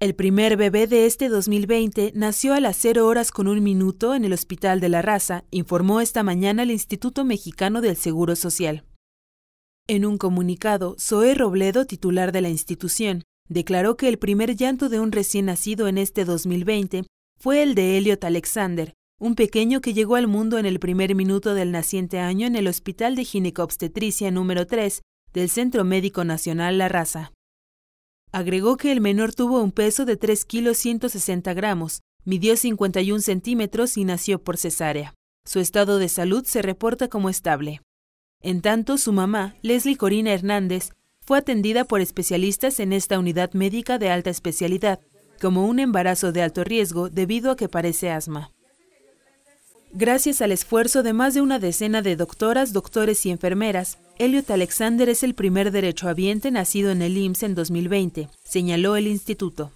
El primer bebé de este 2020 nació a las 0 horas con un minuto en el Hospital de la Raza, informó esta mañana el Instituto Mexicano del Seguro Social. En un comunicado, Zoe Robledo, titular de la institución, declaró que el primer llanto de un recién nacido en este 2020 fue el de Elliot Alexander, un pequeño que llegó al mundo en el primer minuto del naciente año en el Hospital de Ginecobstetricia número 3 del Centro Médico Nacional La Raza. Agregó que el menor tuvo un peso de 3 kilos 160 gramos, midió 51 centímetros y nació por cesárea. Su estado de salud se reporta como estable. En tanto, su mamá, Leslie Corina Hernández, fue atendida por especialistas en esta unidad médica de alta especialidad, como un embarazo de alto riesgo debido a que parece asma. Gracias al esfuerzo de más de una decena de doctoras, doctores y enfermeras, Elliot Alexander es el primer derechohabiente nacido en el IMSS en 2020, señaló el instituto.